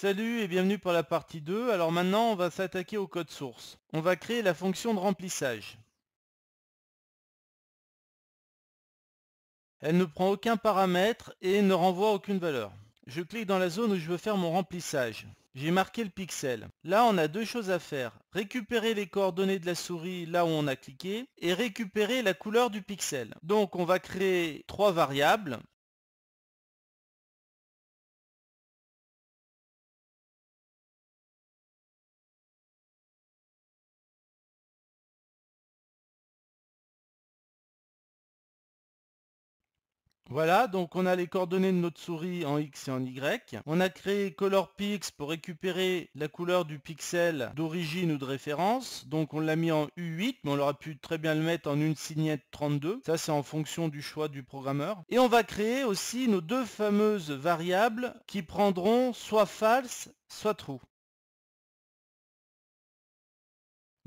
Salut et bienvenue pour la partie 2. Alors maintenant, on va s'attaquer au code source. On va créer la fonction de remplissage. Elle ne prend aucun paramètre et ne renvoie aucune valeur. Je clique dans la zone où je veux faire mon remplissage. J'ai marqué le pixel. Là, on a deux choses à faire. Récupérer les coordonnées de la souris là où on a cliqué et récupérer la couleur du pixel. Donc, on va créer trois variables. Voilà, donc on a les coordonnées de notre souris en X et en Y. On a créé ColorPix pour récupérer la couleur du pixel d'origine ou de référence. Donc on l'a mis en U8, mais on aurait pu très bien le mettre en une signette 32. Ça c'est en fonction du choix du programmeur. Et on va créer aussi nos deux fameuses variables qui prendront soit false, soit true.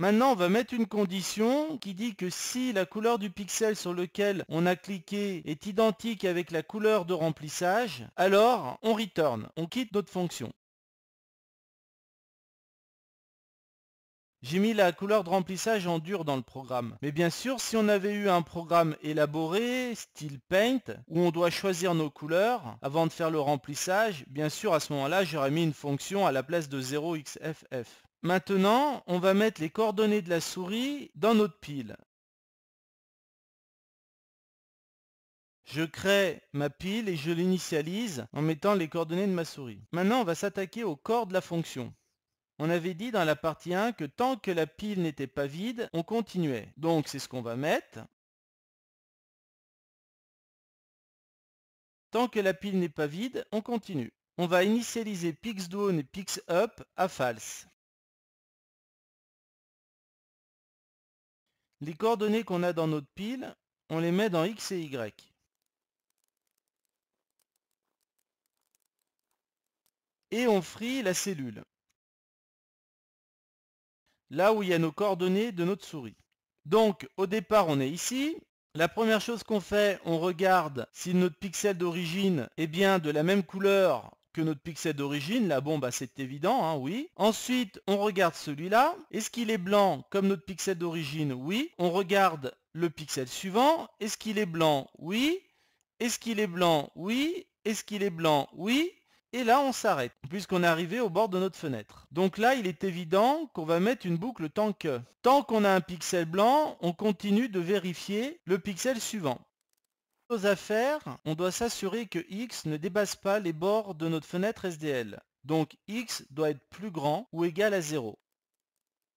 Maintenant, on va mettre une condition qui dit que si la couleur du pixel sur lequel on a cliqué est identique avec la couleur de remplissage, alors on retourne, on quitte notre fonction. J'ai mis la couleur de remplissage en dur dans le programme. Mais bien sûr, si on avait eu un programme élaboré, style Paint, où on doit choisir nos couleurs avant de faire le remplissage, bien sûr à ce moment-là, j'aurais mis une fonction à la place de 0xff. Maintenant, on va mettre les coordonnées de la souris dans notre pile. Je crée ma pile et je l'initialise en mettant les coordonnées de ma souris. Maintenant, on va s'attaquer au corps de la fonction. On avait dit dans la partie 1 que tant que la pile n'était pas vide, on continuait. Donc c'est ce qu'on va mettre. Tant que la pile n'est pas vide, on continue. On va initialiser pixDown et pixUp à false. Les coordonnées qu'on a dans notre pile, on les met dans X et Y. Et on frie la cellule. Là où il y a nos coordonnées de notre souris. Donc au départ on est ici. La première chose qu'on fait, on regarde si notre pixel d'origine est bien de la même couleur que notre pixel d'origine. Là, bon, bah, c'est évident, hein, oui. Ensuite, on regarde celui-là. Est-ce qu'il est blanc comme notre pixel d'origine Oui. On regarde le pixel suivant. Est-ce qu'il est blanc Oui. Est-ce qu'il est blanc Oui. Est-ce qu'il est blanc Oui. Et là, on s'arrête, puisqu'on est arrivé au bord de notre fenêtre. Donc là, il est évident qu'on va mettre une boucle tant que. Tant qu'on a un pixel blanc, on continue de vérifier le pixel suivant. Aux affaires, on doit s'assurer que x ne dépasse pas les bords de notre fenêtre SDL. Donc x doit être plus grand ou égal à 0.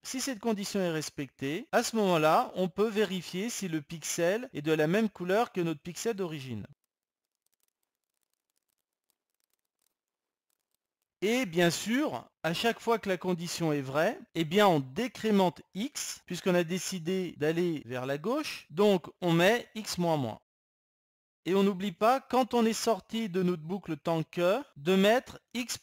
Si cette condition est respectée, à ce moment-là, on peut vérifier si le pixel est de la même couleur que notre pixel d'origine. Et bien sûr, à chaque fois que la condition est vraie, eh bien on décrémente x, puisqu'on a décidé d'aller vers la gauche, donc on met x moins moins. Et on n'oublie pas, quand on est sorti de notre boucle tanker, de mettre X++.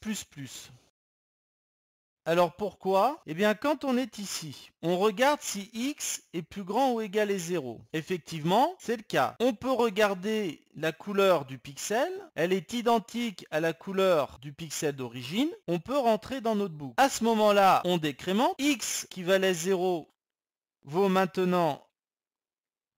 Alors pourquoi Eh bien quand on est ici, on regarde si x est plus grand ou égal à 0. Effectivement, c'est le cas. On peut regarder la couleur du pixel. Elle est identique à la couleur du pixel d'origine. On peut rentrer dans notre boucle. À ce moment-là, on décrémente. x qui valait 0 vaut maintenant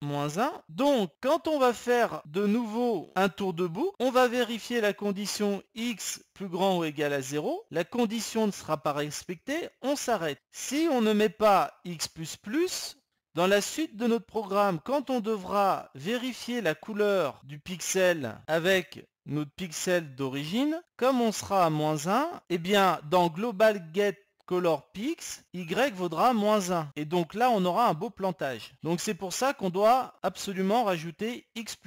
moins 1. Donc, quand on va faire de nouveau un tour debout, on va vérifier la condition x plus grand ou égal à 0. La condition ne sera pas respectée, on s'arrête. Si on ne met pas x++, plus plus, dans la suite de notre programme, quand on devra vérifier la couleur du pixel avec notre pixel d'origine, comme on sera à moins 1, eh bien dans global get color Pix, y vaudra moins 1. Et donc là, on aura un beau plantage. Donc c'est pour ça qu'on doit absolument rajouter x++.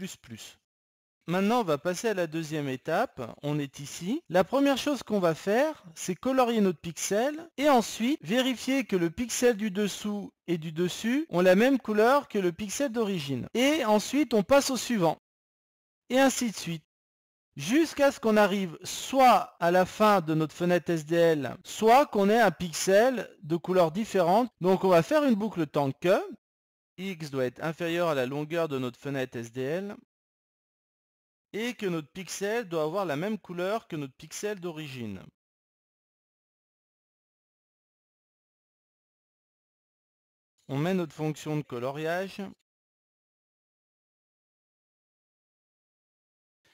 Maintenant, on va passer à la deuxième étape. On est ici. La première chose qu'on va faire, c'est colorier notre pixel et ensuite vérifier que le pixel du dessous et du dessus ont la même couleur que le pixel d'origine. Et ensuite, on passe au suivant. Et ainsi de suite jusqu'à ce qu'on arrive soit à la fin de notre fenêtre SDL, soit qu'on ait un pixel de couleur différente. Donc on va faire une boucle tant que x doit être inférieur à la longueur de notre fenêtre SDL et que notre pixel doit avoir la même couleur que notre pixel d'origine. On met notre fonction de coloriage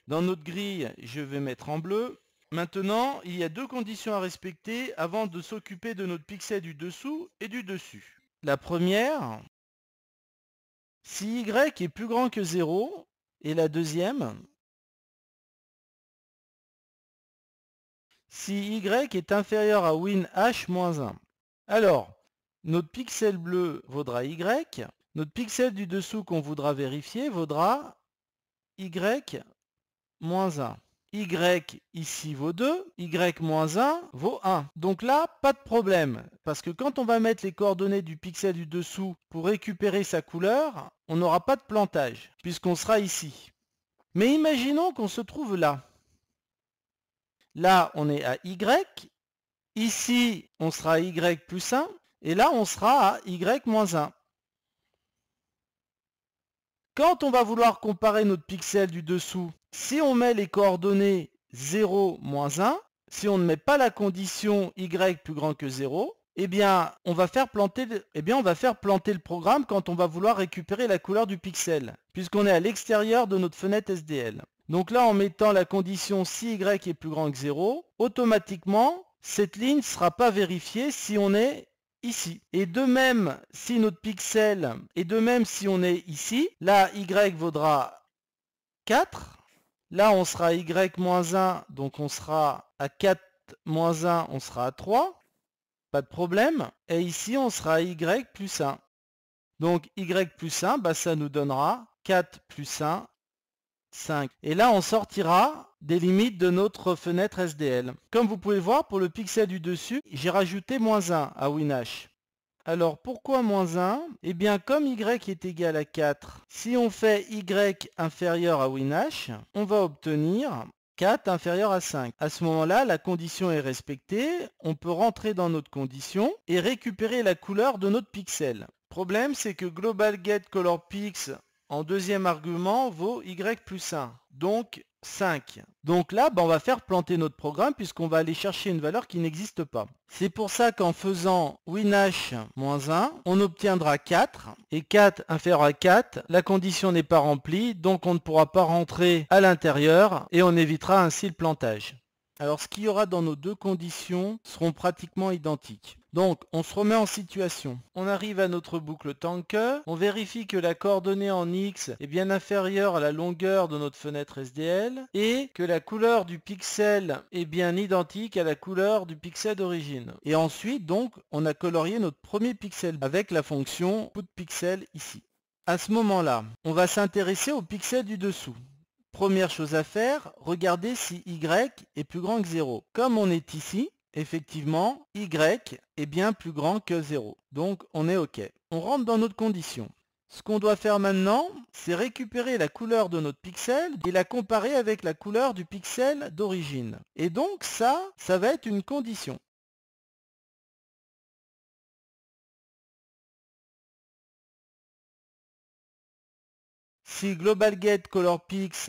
Dans notre grille, je vais mettre en bleu. Maintenant, il y a deux conditions à respecter avant de s'occuper de notre pixel du dessous et du dessus. La première, si y est plus grand que 0, et la deuxième, si y est inférieur à winh h-1. Alors, notre pixel bleu vaudra y, notre pixel du dessous qu'on voudra vérifier vaudra y moins 1. Y ici vaut 2, Y moins 1 vaut 1. Donc là, pas de problème, parce que quand on va mettre les coordonnées du pixel du dessous pour récupérer sa couleur, on n'aura pas de plantage, puisqu'on sera ici. Mais imaginons qu'on se trouve là. Là, on est à Y, ici, on sera à Y plus 1, et là, on sera à Y moins 1. Quand on va vouloir comparer notre pixel du dessous si on met les coordonnées 0, moins 1, si on ne met pas la condition y plus grand que 0, eh bien, on va faire planter le, eh on va faire planter le programme quand on va vouloir récupérer la couleur du pixel, puisqu'on est à l'extérieur de notre fenêtre SDL. Donc là, en mettant la condition si y est plus grand que 0, automatiquement, cette ligne ne sera pas vérifiée si on est ici. Et de même, si notre pixel, et de même si on est ici, là, y vaudra 4, Là, on sera Y y-1, donc on sera à 4 moins 1, on sera à 3. Pas de problème. Et ici, on sera y plus 1. Donc y plus 1, bah, ça nous donnera 4 plus 1, 5. Et là, on sortira des limites de notre fenêtre SDL. Comme vous pouvez voir, pour le pixel du dessus, j'ai rajouté moins 1 à Winash. Alors pourquoi moins 1 Eh bien comme y est égal à 4, si on fait y inférieur à WinH, on va obtenir 4 inférieur à 5. À ce moment-là, la condition est respectée, on peut rentrer dans notre condition et récupérer la couleur de notre pixel. Problème, c'est que Global Get GlobalGetColorPix en deuxième argument vaut y plus 1. Donc 5. Donc là, ben, on va faire planter notre programme puisqu'on va aller chercher une valeur qui n'existe pas. C'est pour ça qu'en faisant winh-1, on obtiendra 4. Et 4 inférieur à 4, la condition n'est pas remplie, donc on ne pourra pas rentrer à l'intérieur et on évitera ainsi le plantage. Alors ce qu'il y aura dans nos deux conditions seront pratiquement identiques. Donc, on se remet en situation. On arrive à notre boucle tanker. On vérifie que la coordonnée en X est bien inférieure à la longueur de notre fenêtre SDL et que la couleur du pixel est bien identique à la couleur du pixel d'origine. Et ensuite, donc, on a colorié notre premier pixel avec la fonction putPixel ici. À ce moment-là, on va s'intéresser au pixel du dessous. Première chose à faire, regardez si y est plus grand que 0. Comme on est ici, effectivement, y est bien plus grand que 0. Donc on est OK. On rentre dans notre condition. Ce qu'on doit faire maintenant, c'est récupérer la couleur de notre pixel et la comparer avec la couleur du pixel d'origine. Et donc ça, ça va être une condition. Si Color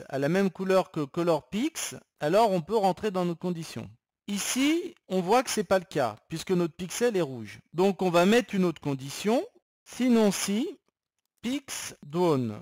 a la même couleur que ColorPix, alors on peut rentrer dans nos conditions. Ici, on voit que ce n'est pas le cas, puisque notre pixel est rouge. Donc on va mettre une autre condition, sinon si, PixDone.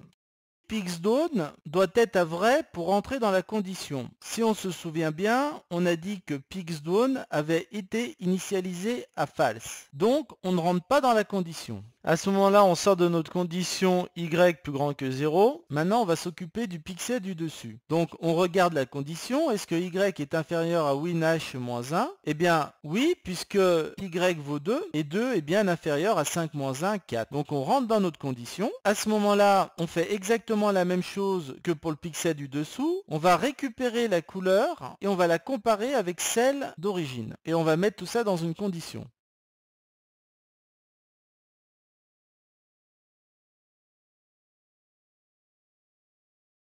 PixDone doit être à vrai pour entrer dans la condition. Si on se souvient bien, on a dit que PixDone avait été initialisé à false. Donc on ne rentre pas dans la condition. À ce moment-là, on sort de notre condition y plus grand que 0. Maintenant, on va s'occuper du pixel du dessus. Donc, on regarde la condition. Est-ce que y est inférieur à winh-1 Eh bien, oui, puisque y vaut 2 et 2 est bien inférieur à 5 1, 4. Donc, on rentre dans notre condition. À ce moment-là, on fait exactement la même chose que pour le pixel du dessous. On va récupérer la couleur et on va la comparer avec celle d'origine. Et on va mettre tout ça dans une condition.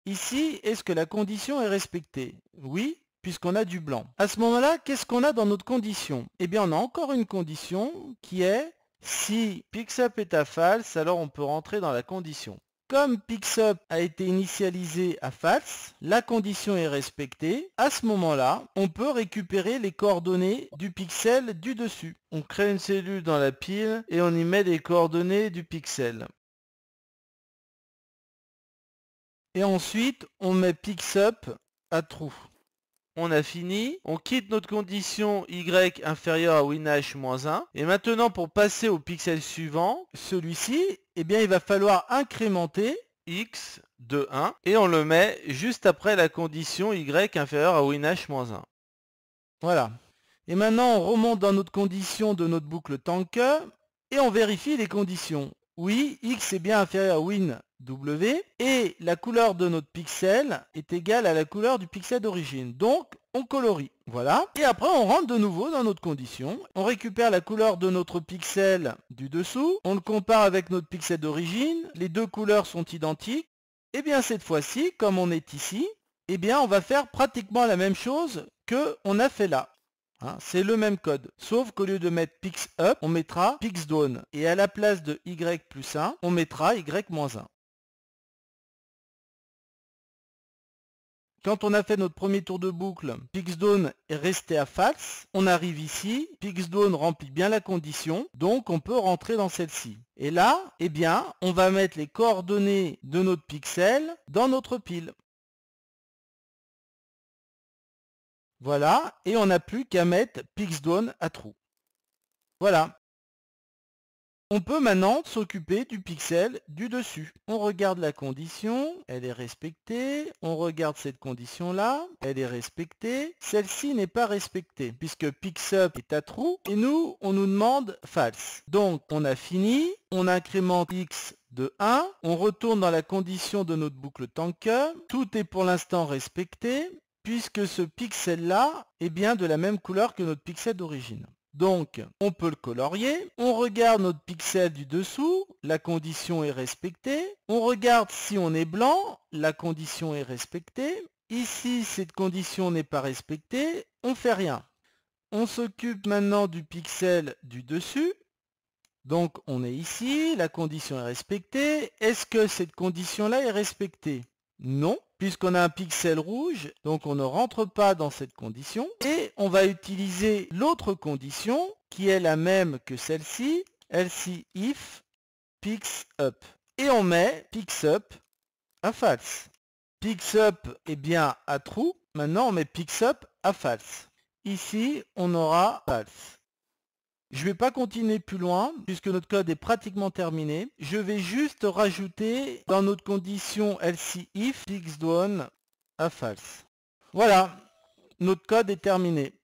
Ici, est-ce que la condition est respectée Oui, puisqu'on a du blanc. À ce moment-là, qu'est-ce qu'on a dans notre condition Eh bien, on a encore une condition qui est si pixup est à false, alors on peut rentrer dans la condition. Comme pixup a été initialisé à false, la condition est respectée. À ce moment-là, on peut récupérer les coordonnées du pixel du dessus. On crée une cellule dans la pile et on y met les coordonnées du pixel. Et ensuite, on met PixUp à trou. On a fini. On quitte notre condition Y inférieur à WinH-1. Et maintenant, pour passer au pixel suivant, celui-ci, eh bien, il va falloir incrémenter X de 1. Et on le met juste après la condition Y inférieur à WinH-1. Voilà. Et maintenant, on remonte dans notre condition de notre boucle tanker et on vérifie les conditions. Oui, x est bien inférieur à win w, et la couleur de notre pixel est égale à la couleur du pixel d'origine. Donc, on colorie. Voilà. Et après, on rentre de nouveau dans notre condition. On récupère la couleur de notre pixel du dessous. On le compare avec notre pixel d'origine. Les deux couleurs sont identiques. Et eh bien, cette fois-ci, comme on est ici, eh bien, on va faire pratiquement la même chose que on a fait là. Hein. c'est le même code, sauf qu'au lieu de mettre pix up, on mettra pix down. Et à la place de y plus 1, on mettra y moins 1. Quand on a fait notre premier tour de boucle, DOWN est resté à false. On arrive ici, DOWN remplit bien la condition, donc on peut rentrer dans celle-ci. Et là, eh bien, on va mettre les coordonnées de notre pixel dans notre pile. Voilà, et on n'a plus qu'à mettre pixdown à trou. Voilà. On peut maintenant s'occuper du pixel du dessus. On regarde la condition, elle est respectée. On regarde cette condition-là, elle est respectée. Celle-ci n'est pas respectée, puisque pixup est à trou, et nous, on nous demande false. Donc, on a fini, on incrémente x de 1, on retourne dans la condition de notre boucle tanker, tout est pour l'instant respecté, puisque ce pixel-là est bien de la même couleur que notre pixel d'origine. Donc, on peut le colorier, on regarde notre pixel du dessous, la condition est respectée, on regarde si on est blanc, la condition est respectée, ici cette condition n'est pas respectée, on fait rien. On s'occupe maintenant du pixel du dessus, donc on est ici, la condition est respectée, est-ce que cette condition-là est respectée Non, puisqu'on a un pixel rouge, donc on ne rentre pas dans cette condition. Et on va utiliser l'autre condition, qui est la même que celle-ci, LC if up Et on met pixUp à false. up est bien à true, maintenant on met pixUp à false. Ici, on aura false. Je ne vais pas continuer plus loin puisque notre code est pratiquement terminé. Je vais juste rajouter dans notre condition LCIF x à false. Voilà, notre code est terminé.